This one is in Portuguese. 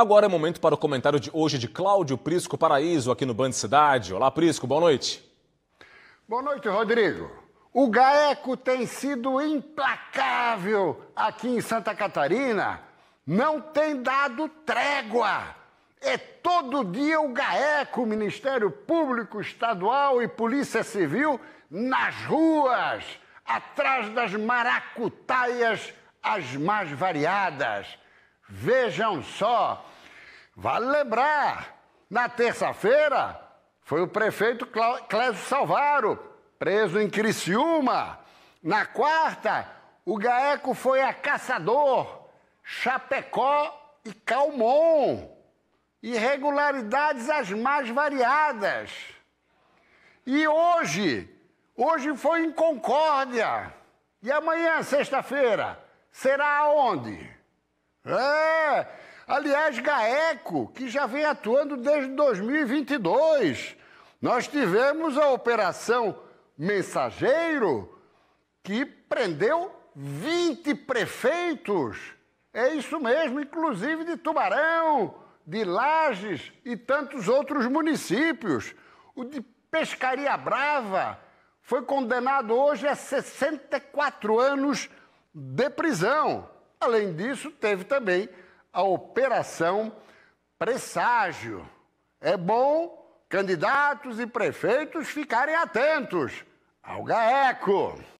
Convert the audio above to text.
Agora é momento para o comentário de hoje de Cláudio Prisco Paraíso, aqui no Band Cidade. Olá, Prisco, boa noite. Boa noite, Rodrigo. O GAECO tem sido implacável aqui em Santa Catarina. Não tem dado trégua. É todo dia o GAECO, Ministério Público Estadual e Polícia Civil, nas ruas, atrás das maracutaias as mais variadas Vejam só, vale lembrar, na terça-feira foi o prefeito Clésio Salvaro, preso em Criciúma. Na quarta, o Gaeco foi a Caçador, Chapecó e Calmon. Irregularidades as mais variadas. E hoje, hoje foi em Concórdia. E amanhã, sexta-feira, será aonde? É! Aliás, GAECO, que já vem atuando desde 2022. Nós tivemos a Operação Mensageiro, que prendeu 20 prefeitos. É isso mesmo, inclusive de Tubarão, de Lages e tantos outros municípios. O de Pescaria Brava foi condenado hoje a 64 anos de prisão. Além disso, teve também a Operação Presságio. É bom candidatos e prefeitos ficarem atentos ao GAECO.